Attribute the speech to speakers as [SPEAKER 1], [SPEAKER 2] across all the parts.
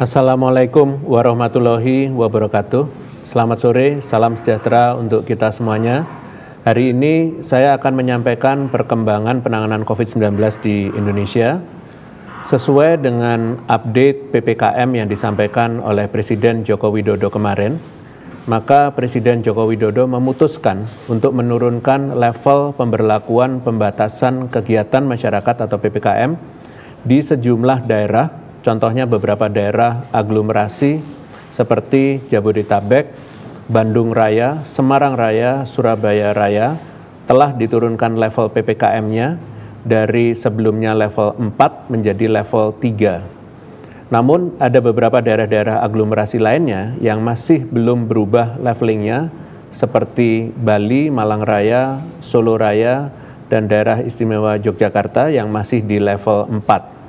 [SPEAKER 1] Assalamualaikum warahmatullahi wabarakatuh. Selamat sore, salam sejahtera untuk kita semuanya. Hari ini saya akan menyampaikan perkembangan penanganan COVID-19 di Indonesia sesuai dengan update PPKM yang disampaikan oleh Presiden Joko Widodo kemarin. Maka Presiden Joko Widodo memutuskan untuk menurunkan level pemberlakuan pembatasan kegiatan masyarakat atau PPKM di sejumlah daerah Contohnya beberapa daerah aglomerasi seperti Jabodetabek, Bandung Raya, Semarang Raya, Surabaya Raya telah diturunkan level PPKM-nya dari sebelumnya level 4 menjadi level 3. Namun ada beberapa daerah-daerah aglomerasi lainnya yang masih belum berubah levelingnya seperti Bali, Malang Raya, Solo Raya, dan daerah istimewa Yogyakarta yang masih di level 4.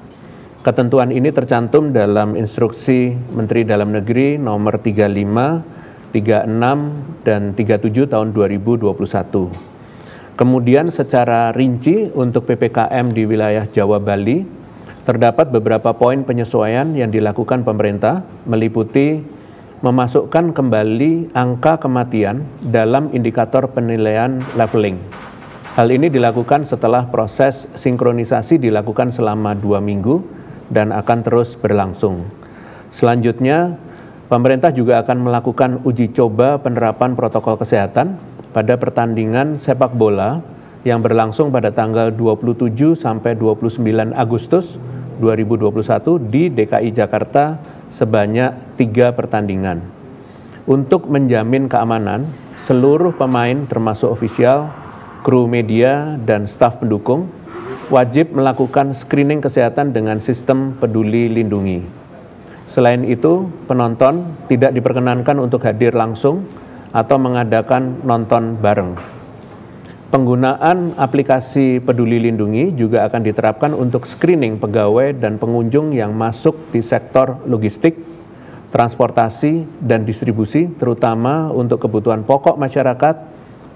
[SPEAKER 1] Ketentuan ini tercantum dalam instruksi Menteri Dalam Negeri nomor 35, 36, dan 37 tahun 2021. Kemudian secara rinci untuk PPKM di wilayah Jawa Bali, terdapat beberapa poin penyesuaian yang dilakukan pemerintah meliputi memasukkan kembali angka kematian dalam indikator penilaian leveling. Hal ini dilakukan setelah proses sinkronisasi dilakukan selama dua minggu, dan akan terus berlangsung. Selanjutnya, pemerintah juga akan melakukan uji coba penerapan protokol kesehatan pada pertandingan sepak bola yang berlangsung pada tanggal 27 sampai 29 Agustus 2021 di DKI Jakarta sebanyak tiga pertandingan. Untuk menjamin keamanan, seluruh pemain termasuk ofisial, kru media, dan staf pendukung wajib melakukan screening kesehatan dengan sistem peduli lindungi. Selain itu, penonton tidak diperkenankan untuk hadir langsung atau mengadakan nonton bareng. Penggunaan aplikasi Peduli Lindungi juga akan diterapkan untuk screening pegawai dan pengunjung yang masuk di sektor logistik, transportasi, dan distribusi, terutama untuk kebutuhan pokok masyarakat,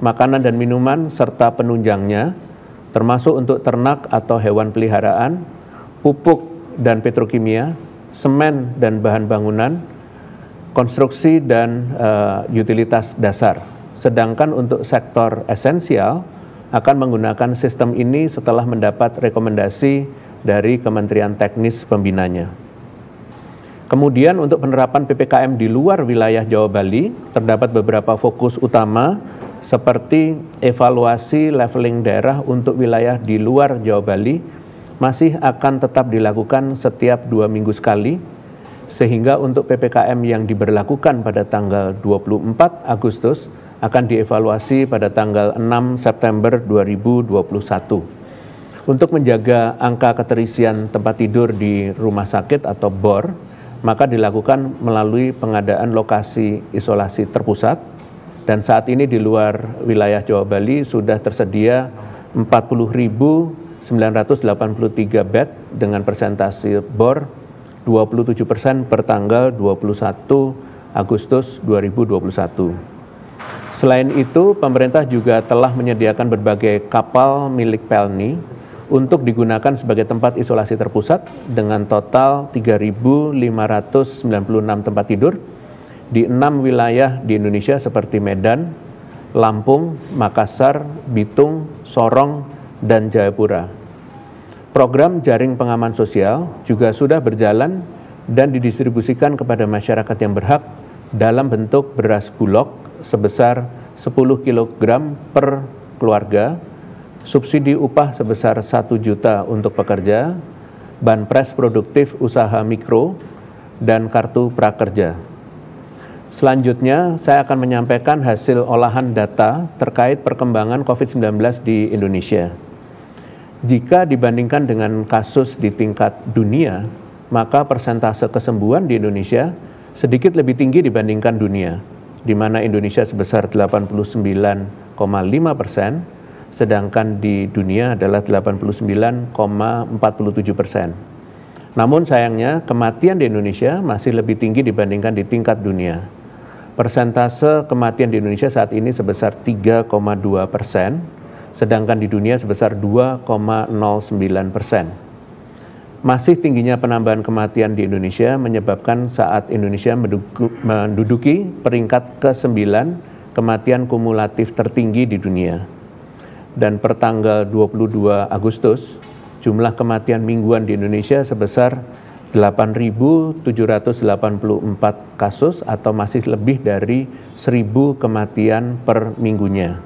[SPEAKER 1] makanan dan minuman, serta penunjangnya, termasuk untuk ternak atau hewan peliharaan, pupuk dan petrokimia, semen dan bahan bangunan, konstruksi dan uh, utilitas dasar. Sedangkan untuk sektor esensial akan menggunakan sistem ini setelah mendapat rekomendasi dari Kementerian Teknis Pembinanya. Kemudian untuk penerapan PPKM di luar wilayah Jawa Bali terdapat beberapa fokus utama seperti evaluasi leveling daerah untuk wilayah di luar Jawa Bali masih akan tetap dilakukan setiap dua minggu sekali, sehingga untuk PPKM yang diberlakukan pada tanggal 24 Agustus akan dievaluasi pada tanggal 6 September 2021. Untuk menjaga angka keterisian tempat tidur di rumah sakit atau BOR, maka dilakukan melalui pengadaan lokasi isolasi terpusat, dan saat ini di luar wilayah Jawa Bali sudah tersedia 40.983 bed dengan persentase bor 27 persen per tanggal 21 Agustus 2021. Selain itu, pemerintah juga telah menyediakan berbagai kapal milik Pelni untuk digunakan sebagai tempat isolasi terpusat dengan total 3.596 tempat tidur di enam wilayah di Indonesia seperti Medan, Lampung, Makassar, Bitung, Sorong, dan Jayapura. Program jaring pengaman sosial juga sudah berjalan dan didistribusikan kepada masyarakat yang berhak dalam bentuk beras bulog sebesar 10 kg per keluarga, subsidi upah sebesar 1 juta untuk pekerja, banpres produktif usaha mikro, dan kartu prakerja. Selanjutnya, saya akan menyampaikan hasil olahan data terkait perkembangan COVID-19 di Indonesia. Jika dibandingkan dengan kasus di tingkat dunia, maka persentase kesembuhan di Indonesia sedikit lebih tinggi dibandingkan dunia, di mana Indonesia sebesar 89,5 persen, sedangkan di dunia adalah 89,47 persen. Namun sayangnya kematian di Indonesia masih lebih tinggi dibandingkan di tingkat dunia, Persentase kematian di Indonesia saat ini sebesar 3,2 persen, sedangkan di dunia sebesar 2,09 persen. Masih tingginya penambahan kematian di Indonesia menyebabkan saat Indonesia menduduki peringkat ke-9 kematian kumulatif tertinggi di dunia. Dan per tanggal 22 Agustus, jumlah kematian mingguan di Indonesia sebesar 8.784 kasus atau masih lebih dari 1.000 kematian per minggunya.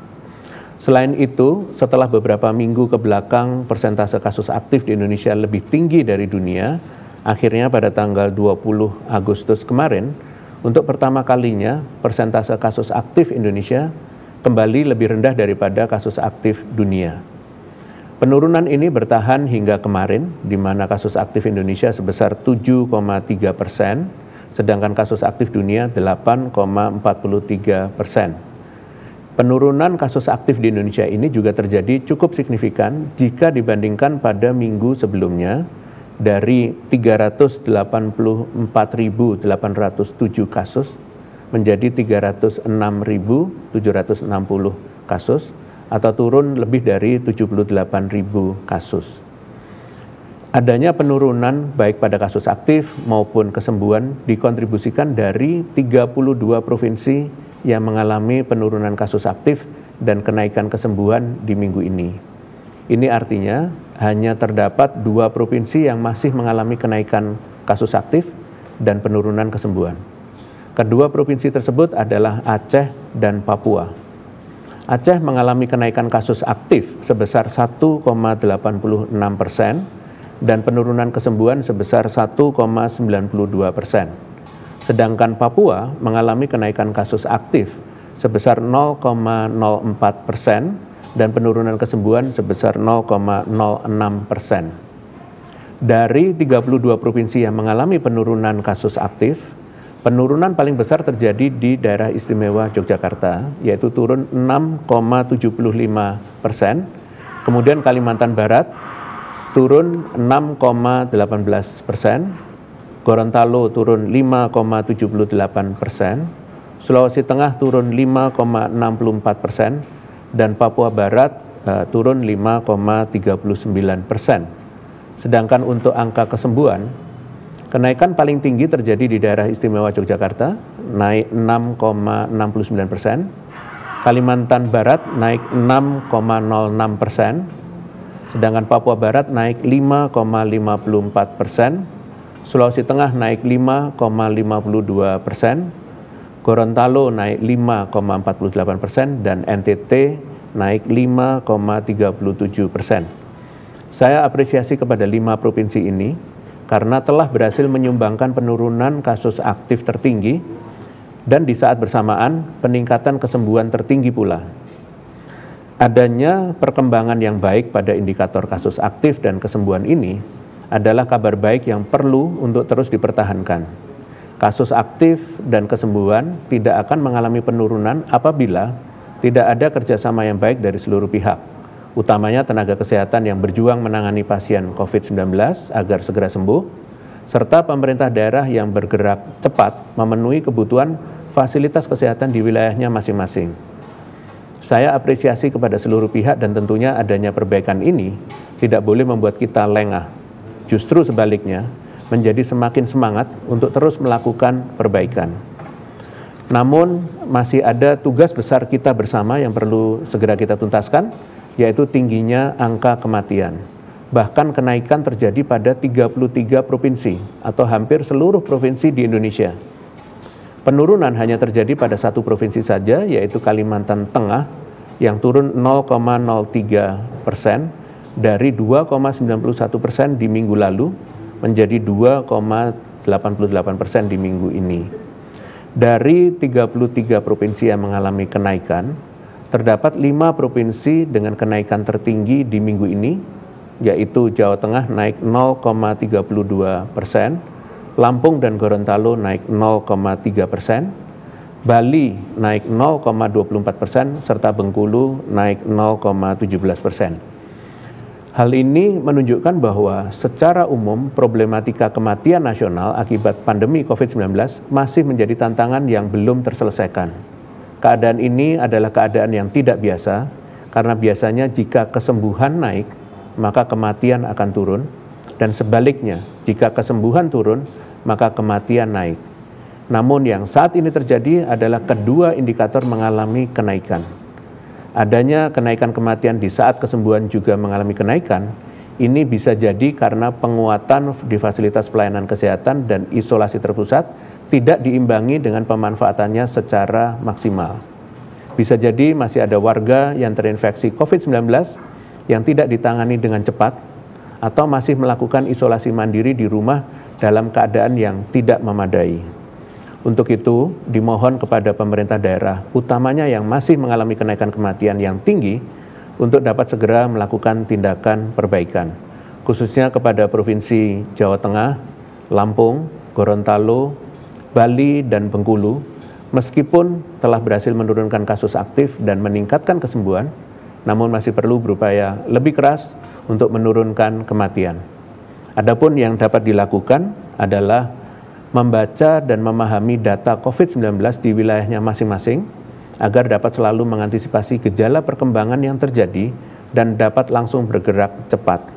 [SPEAKER 1] Selain itu, setelah beberapa minggu ke belakang persentase kasus aktif di Indonesia lebih tinggi dari dunia, akhirnya pada tanggal 20 Agustus kemarin, untuk pertama kalinya persentase kasus aktif Indonesia kembali lebih rendah daripada kasus aktif dunia. Penurunan ini bertahan hingga kemarin, di mana kasus aktif Indonesia sebesar 7,3 persen, sedangkan kasus aktif dunia 8,43 persen. Penurunan kasus aktif di Indonesia ini juga terjadi cukup signifikan jika dibandingkan pada minggu sebelumnya dari 384.807 kasus menjadi 306.760 kasus atau turun lebih dari 78.000 kasus. Adanya penurunan baik pada kasus aktif maupun kesembuhan dikontribusikan dari 32 provinsi yang mengalami penurunan kasus aktif dan kenaikan kesembuhan di minggu ini. Ini artinya hanya terdapat dua provinsi yang masih mengalami kenaikan kasus aktif dan penurunan kesembuhan. Kedua provinsi tersebut adalah Aceh dan Papua. Aceh mengalami kenaikan kasus aktif sebesar 1,86 persen dan penurunan kesembuhan sebesar 1,92 persen. Sedangkan Papua mengalami kenaikan kasus aktif sebesar 0,04 persen dan penurunan kesembuhan sebesar 0,06 persen. Dari 32 provinsi yang mengalami penurunan kasus aktif, Penurunan paling besar terjadi di daerah istimewa Yogyakarta, yaitu turun 6,75 persen. Kemudian Kalimantan Barat turun 6,18 persen, Gorontalo turun 5,78 persen, Sulawesi Tengah turun 5,64 persen, dan Papua Barat uh, turun 5,39 persen. Sedangkan untuk angka kesembuhan Kenaikan paling tinggi terjadi di daerah istimewa Yogyakarta, naik 6,69 persen. Kalimantan Barat naik 6,06 persen, sedangkan Papua Barat naik 5,54 persen, Sulawesi Tengah naik 5,52 persen, Gorontalo naik 5,48 persen, dan NTT naik 5,37 persen. Saya apresiasi kepada lima provinsi ini karena telah berhasil menyumbangkan penurunan kasus aktif tertinggi dan di saat bersamaan peningkatan kesembuhan tertinggi pula. Adanya perkembangan yang baik pada indikator kasus aktif dan kesembuhan ini adalah kabar baik yang perlu untuk terus dipertahankan kasus aktif dan kesembuhan tidak akan mengalami penurunan apabila tidak ada kerjasama yang baik dari seluruh pihak utamanya tenaga kesehatan yang berjuang menangani pasien COVID-19 agar segera sembuh, serta pemerintah daerah yang bergerak cepat memenuhi kebutuhan fasilitas kesehatan di wilayahnya masing-masing. Saya apresiasi kepada seluruh pihak dan tentunya adanya perbaikan ini tidak boleh membuat kita lengah. Justru sebaliknya, menjadi semakin semangat untuk terus melakukan perbaikan. Namun masih ada tugas besar kita bersama yang perlu segera kita tuntaskan, yaitu tingginya angka kematian. Bahkan kenaikan terjadi pada 33 provinsi atau hampir seluruh provinsi di Indonesia. Penurunan hanya terjadi pada satu provinsi saja, yaitu Kalimantan Tengah yang turun 0,03 persen dari 2,91 persen di minggu lalu menjadi 2,88 persen di minggu ini. Dari 33 provinsi yang mengalami kenaikan, Terdapat lima provinsi dengan kenaikan tertinggi di minggu ini, yaitu Jawa Tengah naik 0,32 persen, Lampung dan Gorontalo naik 0,3 persen, Bali naik 0,24 persen, serta Bengkulu naik 0,17 persen. Hal ini menunjukkan bahwa secara umum problematika kematian nasional akibat pandemi COVID-19 masih menjadi tantangan yang belum terselesaikan. Keadaan ini adalah keadaan yang tidak biasa, karena biasanya jika kesembuhan naik, maka kematian akan turun, dan sebaliknya, jika kesembuhan turun, maka kematian naik. Namun yang saat ini terjadi adalah kedua indikator mengalami kenaikan. Adanya kenaikan kematian di saat kesembuhan juga mengalami kenaikan, ini bisa jadi karena penguatan di fasilitas pelayanan kesehatan dan isolasi terpusat tidak diimbangi dengan pemanfaatannya secara maksimal. Bisa jadi masih ada warga yang terinfeksi COVID-19 yang tidak ditangani dengan cepat atau masih melakukan isolasi mandiri di rumah dalam keadaan yang tidak memadai. Untuk itu, dimohon kepada pemerintah daerah, utamanya yang masih mengalami kenaikan kematian yang tinggi, untuk dapat segera melakukan tindakan perbaikan, khususnya kepada Provinsi Jawa Tengah, Lampung, Gorontalo, Bali, dan Bengkulu, meskipun telah berhasil menurunkan kasus aktif dan meningkatkan kesembuhan, namun masih perlu berupaya lebih keras untuk menurunkan kematian. Adapun yang dapat dilakukan adalah membaca dan memahami data COVID-19 di wilayahnya masing-masing, agar dapat selalu mengantisipasi gejala perkembangan yang terjadi dan dapat langsung bergerak cepat.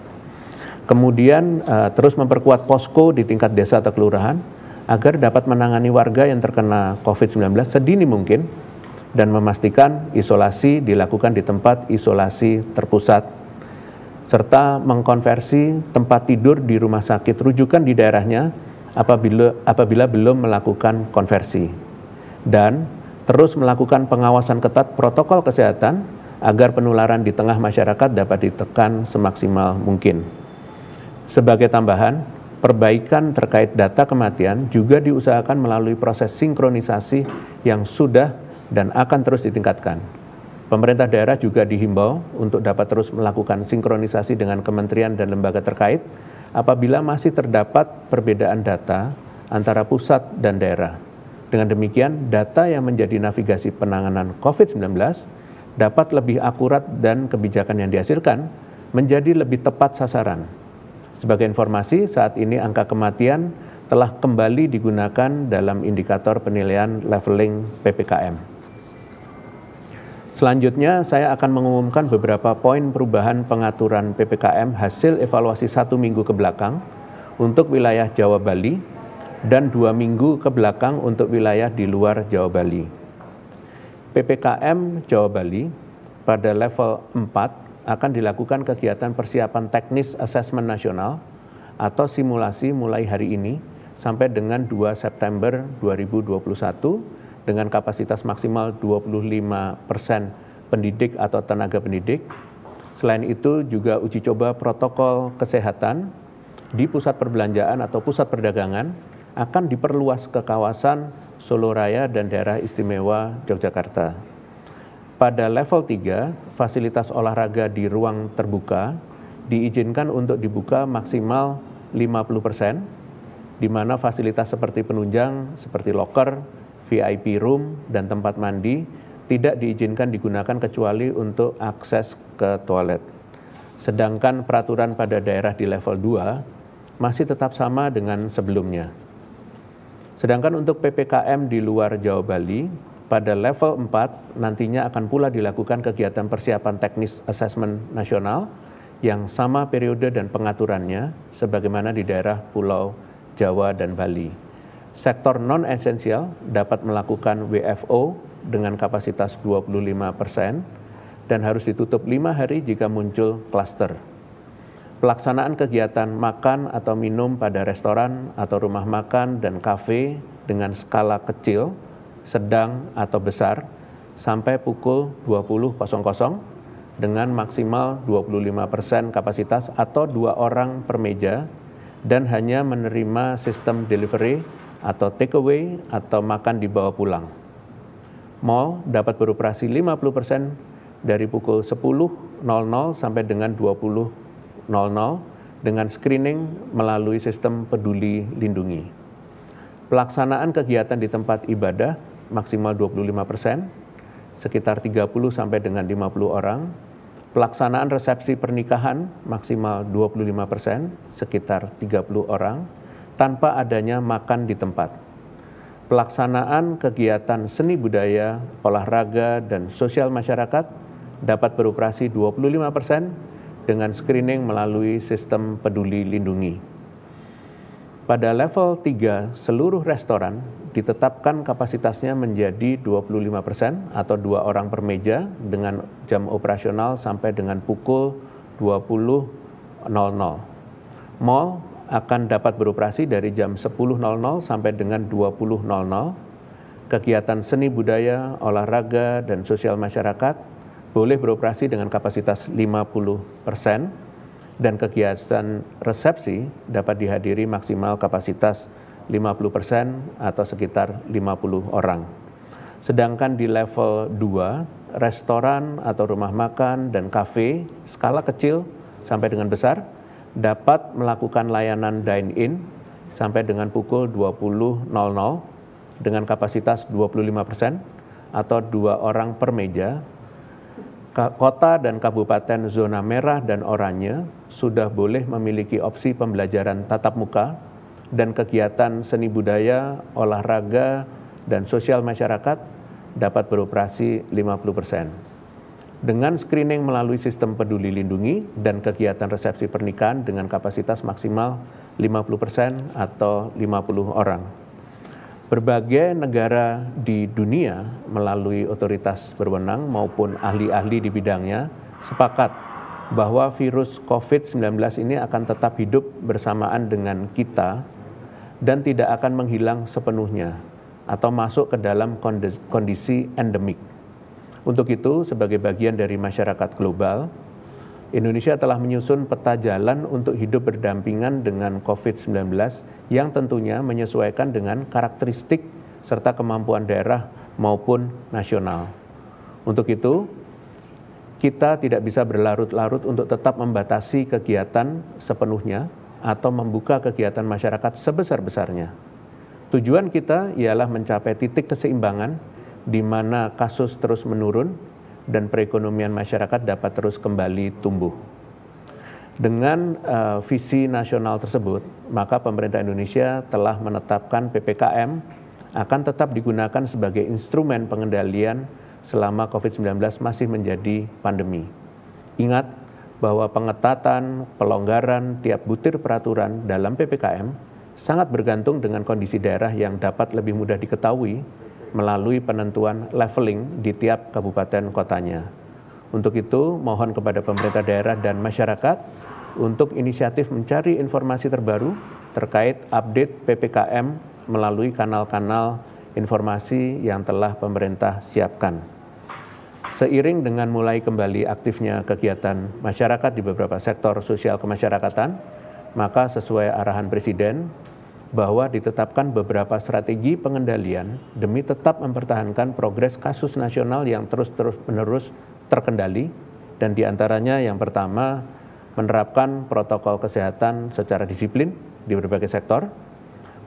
[SPEAKER 1] Kemudian eh, terus memperkuat posko di tingkat desa atau kelurahan agar dapat menangani warga yang terkena COVID-19 sedini mungkin dan memastikan isolasi dilakukan di tempat isolasi terpusat serta mengkonversi tempat tidur di rumah sakit rujukan di daerahnya apabila apabila belum melakukan konversi. Dan terus melakukan pengawasan ketat protokol kesehatan agar penularan di tengah masyarakat dapat ditekan semaksimal mungkin. Sebagai tambahan, perbaikan terkait data kematian juga diusahakan melalui proses sinkronisasi yang sudah dan akan terus ditingkatkan. Pemerintah daerah juga dihimbau untuk dapat terus melakukan sinkronisasi dengan kementerian dan lembaga terkait apabila masih terdapat perbedaan data antara pusat dan daerah. Dengan demikian, data yang menjadi navigasi penanganan COVID-19 dapat lebih akurat dan kebijakan yang dihasilkan menjadi lebih tepat sasaran. Sebagai informasi, saat ini angka kematian telah kembali digunakan dalam indikator penilaian leveling PPKM. Selanjutnya, saya akan mengumumkan beberapa poin perubahan pengaturan PPKM hasil evaluasi satu minggu ke belakang untuk wilayah Jawa Bali, dan dua minggu ke belakang untuk wilayah di luar Jawa Bali. PPKM Jawa Bali pada level 4 akan dilakukan kegiatan persiapan teknis asesmen nasional atau simulasi mulai hari ini sampai dengan 2 September 2021 dengan kapasitas maksimal 25 persen pendidik atau tenaga pendidik. Selain itu juga uji coba protokol kesehatan di pusat perbelanjaan atau pusat perdagangan akan diperluas ke kawasan Solo Raya dan daerah istimewa Yogyakarta. Pada level 3, fasilitas olahraga di ruang terbuka diizinkan untuk dibuka maksimal 50%, persen, di mana fasilitas seperti penunjang, seperti locker, VIP room, dan tempat mandi tidak diizinkan digunakan kecuali untuk akses ke toilet. Sedangkan peraturan pada daerah di level 2 masih tetap sama dengan sebelumnya Sedangkan untuk PPKM di luar Jawa Bali, pada level 4 nantinya akan pula dilakukan kegiatan persiapan teknis assessment nasional yang sama periode dan pengaturannya sebagaimana di daerah Pulau Jawa dan Bali. Sektor non-esensial dapat melakukan WFO dengan kapasitas 25 persen dan harus ditutup lima hari jika muncul kluster pelaksanaan kegiatan makan atau minum pada restoran atau rumah makan dan kafe dengan skala kecil, sedang atau besar sampai pukul 20.00 dengan maksimal 25% kapasitas atau dua orang per meja dan hanya menerima sistem delivery atau takeaway atau makan dibawa pulang. Mall dapat beroperasi 50% dari pukul 10.00 sampai dengan 00 dengan screening melalui sistem peduli lindungi. Pelaksanaan kegiatan di tempat ibadah maksimal 25 persen, sekitar 30 sampai dengan 50 orang. Pelaksanaan resepsi pernikahan maksimal 25 persen, sekitar 30 orang, tanpa adanya makan di tempat. Pelaksanaan kegiatan seni budaya, olahraga, dan sosial masyarakat dapat beroperasi 25 persen dengan screening melalui sistem peduli lindungi. Pada level 3, seluruh restoran ditetapkan kapasitasnya menjadi 25% persen atau dua orang per meja dengan jam operasional sampai dengan pukul 20.00. Mall akan dapat beroperasi dari jam 10.00 sampai dengan 20.00. Kegiatan seni budaya, olahraga, dan sosial masyarakat boleh beroperasi dengan kapasitas 50 persen dan kegiatan resepsi dapat dihadiri maksimal kapasitas 50% atau sekitar 50 orang. Sedangkan di level 2, restoran atau rumah makan dan kafe skala kecil sampai dengan besar dapat melakukan layanan dine-in sampai dengan pukul 20.00 dengan kapasitas 25% atau dua orang per meja kota dan kabupaten zona merah dan oranye sudah boleh memiliki opsi pembelajaran tatap muka dan kegiatan seni budaya, olahraga, dan sosial masyarakat dapat beroperasi 50%. Dengan screening melalui sistem peduli lindungi dan kegiatan resepsi pernikahan dengan kapasitas maksimal 50% atau 50 orang berbagai negara di dunia melalui otoritas berwenang maupun ahli-ahli di bidangnya sepakat bahwa virus COVID-19 ini akan tetap hidup bersamaan dengan kita dan tidak akan menghilang sepenuhnya atau masuk ke dalam kondisi endemik. Untuk itu, sebagai bagian dari masyarakat global, Indonesia telah menyusun peta jalan untuk hidup berdampingan dengan COVID-19 yang tentunya menyesuaikan dengan karakteristik serta kemampuan daerah maupun nasional. Untuk itu, kita tidak bisa berlarut-larut untuk tetap membatasi kegiatan sepenuhnya atau membuka kegiatan masyarakat sebesar-besarnya. Tujuan kita ialah mencapai titik keseimbangan di mana kasus terus menurun dan perekonomian masyarakat dapat terus kembali tumbuh. Dengan uh, visi nasional tersebut, maka pemerintah Indonesia telah menetapkan PPKM akan tetap digunakan sebagai instrumen pengendalian selama COVID-19 masih menjadi pandemi. Ingat bahwa pengetatan, pelonggaran tiap butir peraturan dalam PPKM sangat bergantung dengan kondisi daerah yang dapat lebih mudah diketahui melalui penentuan leveling di tiap kabupaten kotanya. Untuk itu, mohon kepada pemerintah daerah dan masyarakat untuk inisiatif mencari informasi terbaru terkait update PPKM melalui kanal-kanal informasi yang telah pemerintah siapkan. Seiring dengan mulai kembali aktifnya kegiatan masyarakat di beberapa sektor sosial kemasyarakatan, maka sesuai arahan Presiden, bahwa ditetapkan beberapa strategi pengendalian demi tetap mempertahankan progres kasus nasional yang terus-menerus terus terkendali dan diantaranya yang pertama menerapkan protokol kesehatan secara disiplin di berbagai sektor.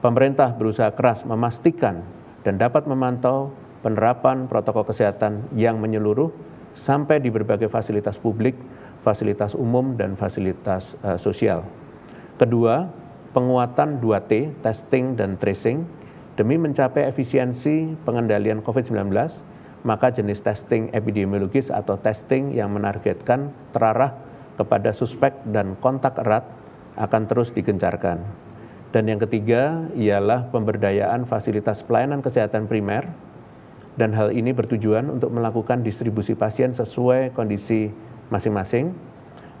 [SPEAKER 1] Pemerintah berusaha keras memastikan dan dapat memantau penerapan protokol kesehatan yang menyeluruh sampai di berbagai fasilitas publik, fasilitas umum, dan fasilitas uh, sosial. Kedua, penguatan 2T, testing dan tracing, demi mencapai efisiensi pengendalian COVID-19, maka jenis testing epidemiologis atau testing yang menargetkan terarah kepada suspek dan kontak erat akan terus digencarkan. Dan yang ketiga ialah pemberdayaan fasilitas pelayanan kesehatan primer dan hal ini bertujuan untuk melakukan distribusi pasien sesuai kondisi masing-masing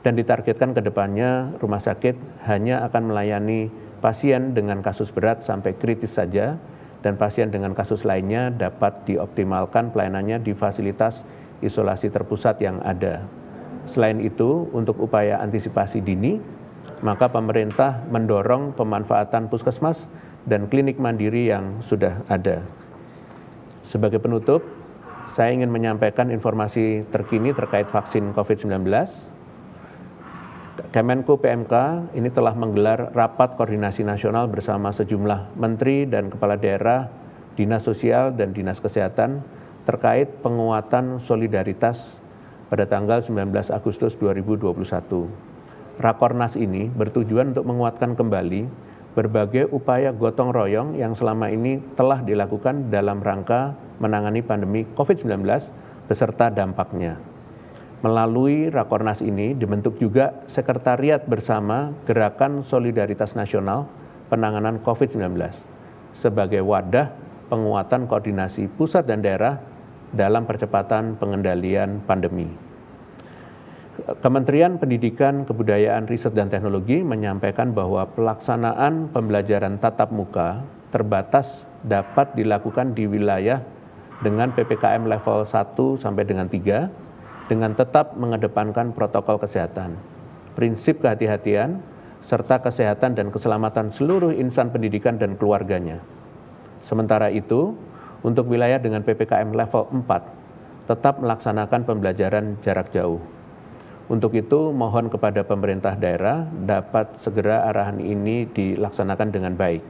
[SPEAKER 1] dan ditargetkan ke depannya rumah sakit hanya akan melayani pasien dengan kasus berat sampai kritis saja dan pasien dengan kasus lainnya dapat dioptimalkan pelayanannya di fasilitas isolasi terpusat yang ada. Selain itu, untuk upaya antisipasi dini, maka pemerintah mendorong pemanfaatan puskesmas dan klinik mandiri yang sudah ada. Sebagai penutup, saya ingin menyampaikan informasi terkini terkait vaksin COVID-19. Kemenko PMK ini telah menggelar rapat koordinasi nasional bersama sejumlah menteri dan kepala daerah, dinas sosial dan dinas kesehatan terkait penguatan solidaritas pada tanggal 19 Agustus 2021. Rakornas ini bertujuan untuk menguatkan kembali berbagai upaya gotong royong yang selama ini telah dilakukan dalam rangka menangani pandemi COVID-19 beserta dampaknya. Melalui Rakornas ini dibentuk juga Sekretariat Bersama Gerakan Solidaritas Nasional Penanganan COVID-19 sebagai wadah penguatan koordinasi pusat dan daerah dalam percepatan pengendalian pandemi. Kementerian Pendidikan, Kebudayaan, Riset, dan Teknologi menyampaikan bahwa pelaksanaan pembelajaran tatap muka terbatas dapat dilakukan di wilayah dengan PPKM level 1 sampai dengan 3 dengan tetap mengedepankan protokol kesehatan, prinsip kehati-hatian, serta kesehatan dan keselamatan seluruh insan pendidikan dan keluarganya. Sementara itu, untuk wilayah dengan PPKM level 4, tetap melaksanakan pembelajaran jarak jauh. Untuk itu, mohon kepada pemerintah daerah dapat segera arahan ini dilaksanakan dengan baik.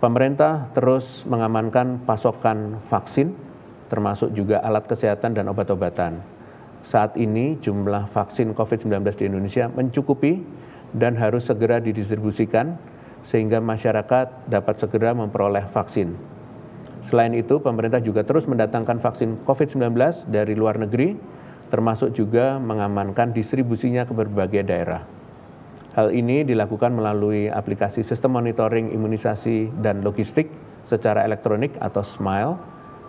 [SPEAKER 1] Pemerintah terus mengamankan pasokan vaksin termasuk juga alat kesehatan dan obat-obatan. Saat ini jumlah vaksin COVID-19 di Indonesia mencukupi dan harus segera didistribusikan sehingga masyarakat dapat segera memperoleh vaksin. Selain itu, pemerintah juga terus mendatangkan vaksin COVID-19 dari luar negeri, termasuk juga mengamankan distribusinya ke berbagai daerah. Hal ini dilakukan melalui aplikasi sistem monitoring imunisasi dan logistik secara elektronik atau SMILE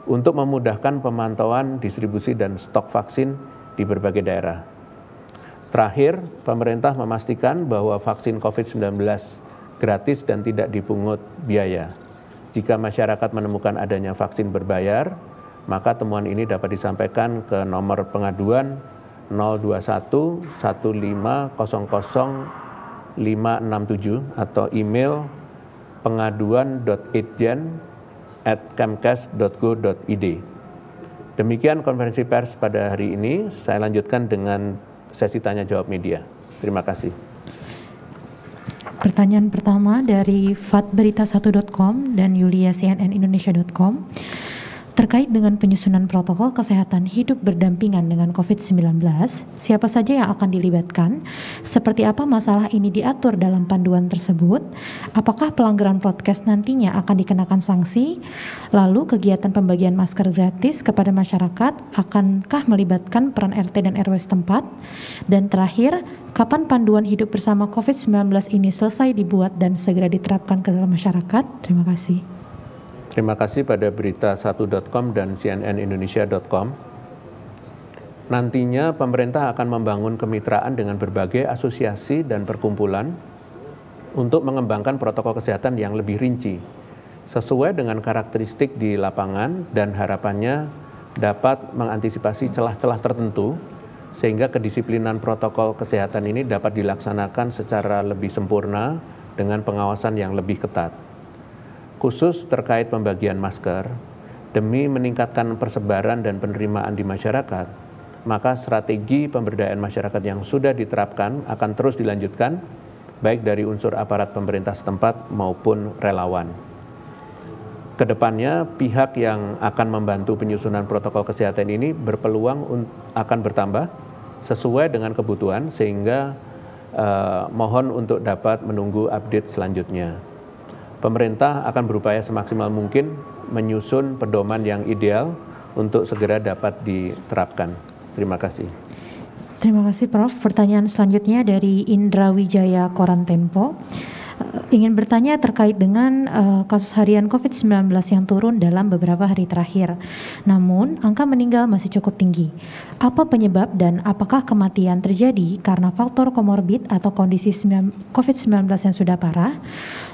[SPEAKER 1] untuk memudahkan pemantauan distribusi dan stok vaksin di berbagai daerah. Terakhir, pemerintah memastikan bahwa vaksin COVID-19 gratis dan tidak dipungut biaya. Jika masyarakat menemukan adanya vaksin berbayar, maka temuan ini dapat disampaikan ke nomor pengaduan 021 1500 567 atau email pengaduan.itjen at kemkes.go.id. Demikian konferensi pers pada hari ini. Saya lanjutkan dengan sesi tanya jawab media. Terima kasih.
[SPEAKER 2] Pertanyaan pertama dari fatberita1.com dan yulia cnnindonesia.com. Terkait dengan penyusunan protokol kesehatan hidup berdampingan dengan COVID-19, siapa saja yang akan dilibatkan? Seperti apa masalah ini diatur dalam panduan tersebut? Apakah pelanggaran podcast nantinya akan dikenakan sanksi? Lalu kegiatan pembagian masker gratis kepada masyarakat akankah melibatkan peran RT dan RW setempat? Dan terakhir, kapan panduan hidup bersama COVID-19 ini selesai dibuat dan segera diterapkan ke dalam masyarakat? Terima kasih.
[SPEAKER 1] Terima kasih pada berita1.com dan cnnindonesia.com. Nantinya pemerintah akan membangun kemitraan dengan berbagai asosiasi dan perkumpulan untuk mengembangkan protokol kesehatan yang lebih rinci sesuai dengan karakteristik di lapangan dan harapannya dapat mengantisipasi celah-celah tertentu sehingga kedisiplinan protokol kesehatan ini dapat dilaksanakan secara lebih sempurna dengan pengawasan yang lebih ketat khusus terkait pembagian masker demi meningkatkan persebaran dan penerimaan di masyarakat, maka strategi pemberdayaan masyarakat yang sudah diterapkan akan terus dilanjutkan baik dari unsur aparat pemerintah setempat maupun relawan. Kedepannya pihak yang akan membantu penyusunan protokol kesehatan ini berpeluang akan bertambah sesuai dengan kebutuhan sehingga eh, mohon untuk dapat menunggu update selanjutnya pemerintah akan berupaya semaksimal mungkin menyusun pedoman yang ideal untuk segera dapat diterapkan. Terima kasih.
[SPEAKER 2] Terima kasih Prof. Pertanyaan selanjutnya dari Indra Wijaya Koran Tempo ingin bertanya terkait dengan uh, kasus harian COVID-19 yang turun dalam beberapa hari terakhir. Namun, angka meninggal masih cukup tinggi. Apa penyebab dan apakah kematian terjadi karena faktor komorbid atau kondisi COVID-19 yang sudah parah?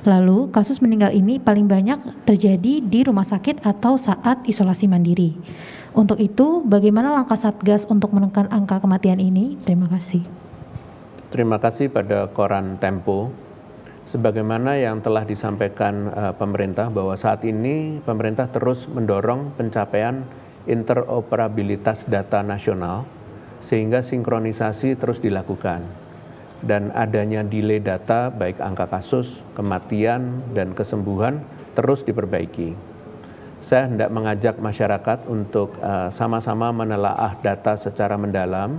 [SPEAKER 2] Lalu, kasus meninggal ini paling banyak terjadi di rumah sakit atau saat isolasi mandiri. Untuk itu, bagaimana langkah Satgas untuk menekan angka kematian ini? Terima kasih.
[SPEAKER 1] Terima kasih pada koran Tempo sebagaimana yang telah disampaikan uh, pemerintah bahwa saat ini pemerintah terus mendorong pencapaian interoperabilitas data nasional sehingga sinkronisasi terus dilakukan dan adanya delay data baik angka kasus, kematian dan kesembuhan terus diperbaiki. Saya hendak mengajak masyarakat untuk eh, sama-sama uh, menelaah data secara mendalam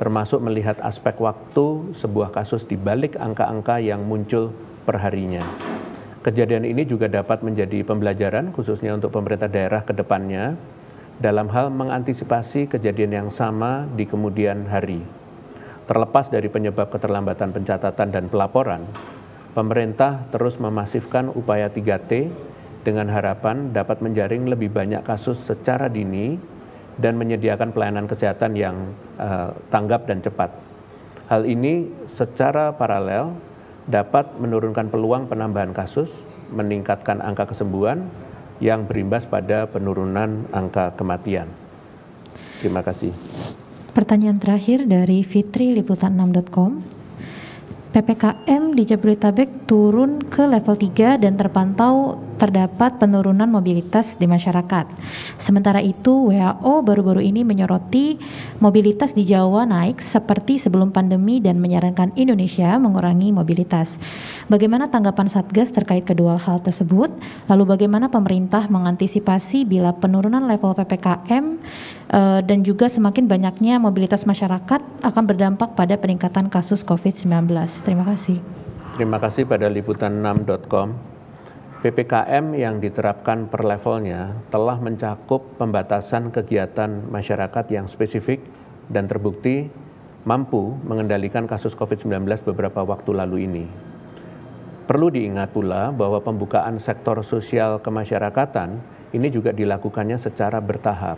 [SPEAKER 1] termasuk melihat aspek waktu sebuah kasus di balik angka-angka yang muncul perharinya. Kejadian ini juga dapat menjadi pembelajaran khususnya untuk pemerintah daerah ke depannya dalam hal mengantisipasi kejadian yang sama di kemudian hari. Terlepas dari penyebab keterlambatan pencatatan dan pelaporan, pemerintah terus memasifkan upaya 3T dengan harapan dapat menjaring lebih banyak kasus secara dini dan menyediakan pelayanan kesehatan yang uh, tanggap dan cepat. Hal ini secara paralel dapat menurunkan peluang penambahan kasus, meningkatkan angka kesembuhan yang berimbas pada penurunan angka kematian. Terima kasih.
[SPEAKER 2] Pertanyaan terakhir dari Fitri liputan6.com. PPKM di Jabodetabek turun ke level 3 dan terpantau terdapat penurunan mobilitas di masyarakat. Sementara itu, WHO baru-baru ini menyoroti mobilitas di Jawa naik seperti sebelum pandemi dan menyarankan Indonesia mengurangi mobilitas. Bagaimana tanggapan Satgas terkait kedua hal tersebut? Lalu bagaimana pemerintah mengantisipasi bila penurunan level PPKM eh, dan juga semakin banyaknya mobilitas masyarakat akan berdampak pada peningkatan kasus COVID-19? Terima
[SPEAKER 1] kasih. Terima kasih pada liputan6.com. PPKM yang diterapkan per levelnya telah mencakup pembatasan kegiatan masyarakat yang spesifik dan terbukti mampu mengendalikan kasus COVID-19 beberapa waktu lalu ini. Perlu diingat pula bahwa pembukaan sektor sosial kemasyarakatan ini juga dilakukannya secara bertahap.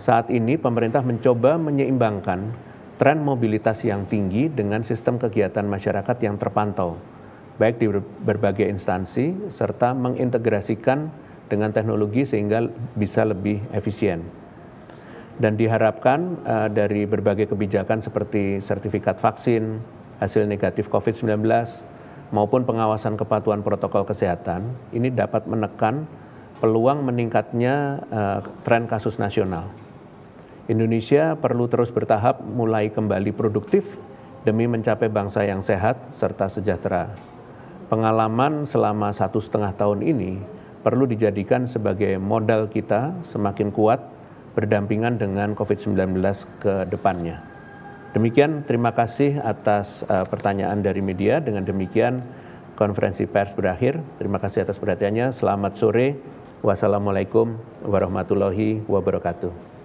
[SPEAKER 1] Saat ini pemerintah mencoba menyeimbangkan tren mobilitas yang tinggi dengan sistem kegiatan masyarakat yang terpantau baik di berbagai instansi serta mengintegrasikan dengan teknologi sehingga bisa lebih efisien. Dan diharapkan uh, dari berbagai kebijakan seperti sertifikat vaksin, hasil negatif COVID-19, maupun pengawasan kepatuhan protokol kesehatan, ini dapat menekan peluang meningkatnya uh, tren kasus nasional. Indonesia perlu terus bertahap mulai kembali produktif demi mencapai bangsa yang sehat serta sejahtera pengalaman selama satu setengah tahun ini perlu dijadikan sebagai modal kita semakin kuat berdampingan dengan COVID-19 ke depannya. Demikian, terima kasih atas uh, pertanyaan dari media. Dengan demikian, konferensi pers berakhir. Terima kasih atas perhatiannya. Selamat sore. Wassalamualaikum warahmatullahi wabarakatuh.